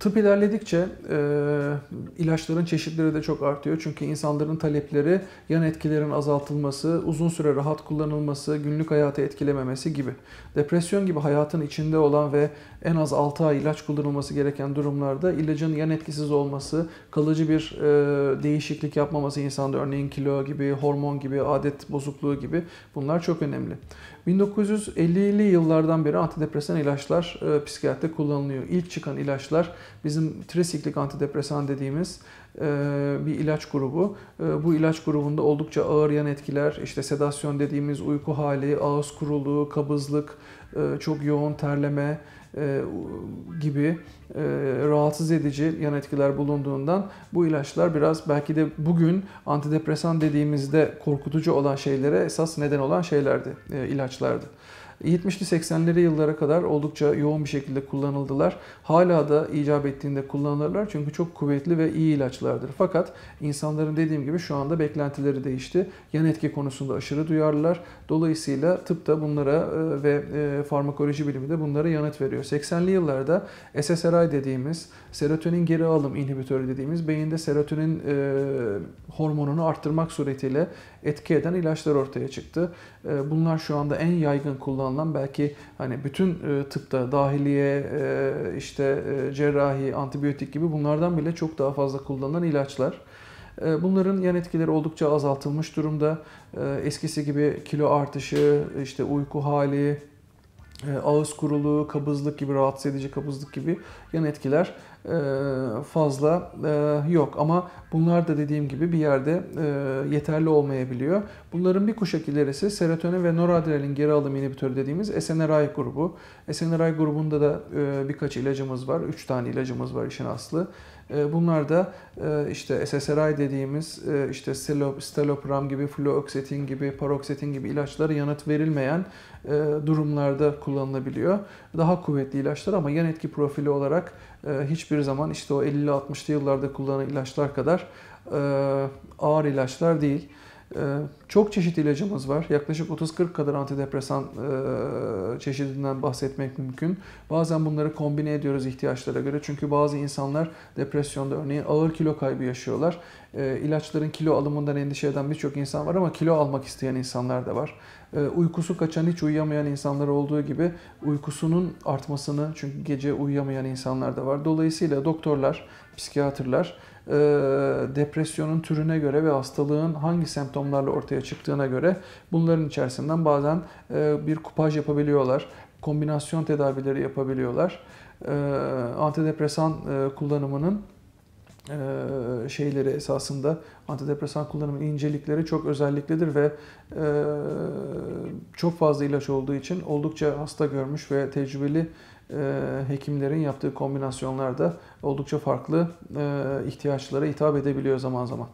Tıp ilerledikçe e, ilaçların çeşitleri de çok artıyor. Çünkü insanların talepleri yan etkilerin azaltılması, uzun süre rahat kullanılması, günlük hayatı etkilememesi gibi. Depresyon gibi hayatın içinde olan ve en az 6 ay ilaç kullanılması gereken durumlarda ilacın yan etkisiz olması, kalıcı bir e, değişiklik yapmaması insanda örneğin kilo gibi, hormon gibi, adet bozukluğu gibi bunlar çok önemli. 1950'li yıllardan beri antidepresan ilaçlar e, psikiyatride kullanılıyor. İlk çıkan ilaçlar bizim trisiklik antidepresan dediğimiz e, bir ilaç grubu. E, bu ilaç grubunda oldukça ağır yan etkiler, işte sedasyon dediğimiz uyku hali, ağız kuruluğu, kabızlık, e, çok yoğun terleme e, gibi e, rahatsız edici yan etkiler bulunduğundan bu ilaçlar biraz belki de bugün antidepresan dediğimizde korkutucu olan şeylere esas neden olan şeylerdi, ilaçlardı. 70'li 80'leri yıllara kadar oldukça yoğun bir şekilde kullanıldılar. Hala da icap ettiğinde kullanılırlar çünkü çok kuvvetli ve iyi ilaçlardır. Fakat insanların dediğim gibi şu anda beklentileri değişti. Yan etki konusunda aşırı duyarlılar. Dolayısıyla tıp da bunlara e, ve e, farmakoloji bilimi de bunlara yanıt veriyor. 80'li yıllarda SSRI dediğimiz serotonin geri alım inhibitörü dediğimiz beyinde serotonin e, hormonunu arttırmak suretiyle etki eden ilaçlar ortaya çıktı. Bunlar şu anda en yaygın kullanılan kullanılan belki hani bütün e, tıpta dahiliye, e, işte e, cerrahi, antibiyotik gibi bunlardan bile çok daha fazla kullanılan ilaçlar. Bunların yan etkileri oldukça azaltılmış durumda. Eskisi gibi kilo artışı, işte uyku hali, ağız kuruluğu, kabızlık gibi rahatsız edici kabızlık gibi yan etkiler e, fazla e, yok ama bunlar da dediğim gibi bir yerde e, yeterli olmayabiliyor. Bunların bir kuşak ilerisi serotonin ve noradrenalin geri alım inhibitörü dediğimiz SNRI grubu. SNRI grubunda da birkaç ilacımız var. 3 tane ilacımız var işin aslı. Bunlar da işte SSRI dediğimiz işte stelopram gibi, fluoxetin gibi, paroksetin gibi ilaçlara yanıt verilmeyen durumlarda kullanılabiliyor. Daha kuvvetli ilaçlar ama yan etki profili olarak hiçbir hiçbir zaman işte o 50-60'lı yıllarda kullanılan ilaçlar kadar ağır ilaçlar değil. Ee, çok çeşit ilacımız var. Yaklaşık 30-40 kadar antidepresan e, çeşidinden bahsetmek mümkün. Bazen bunları kombine ediyoruz ihtiyaçlara göre. Çünkü bazı insanlar depresyonda örneğin ağır kilo kaybı yaşıyorlar. Ee, ilaçların kilo alımından endişe eden birçok insan var ama kilo almak isteyen insanlar da var. Ee, uykusu kaçan, hiç uyuyamayan insanlar olduğu gibi uykusunun artmasını çünkü gece uyuyamayan insanlar da var. Dolayısıyla doktorlar, psikiyatrlar e, depresyonun türüne göre ve hastalığın hangi semptomlarla ortaya çıktığına göre bunların içerisinden bazen e, bir kupaj yapabiliyorlar. Kombinasyon tedavileri yapabiliyorlar. E, antidepresan e, kullanımının e, şeyleri esasında antidepresan kullanımının incelikleri çok özelliklidir ve e, çok fazla ilaç olduğu için oldukça hasta görmüş ve tecrübeli ee, hekimlerin yaptığı kombinasyonlarda oldukça farklı ee, ihtiyaçlara hitap edebiliyor zaman zaman.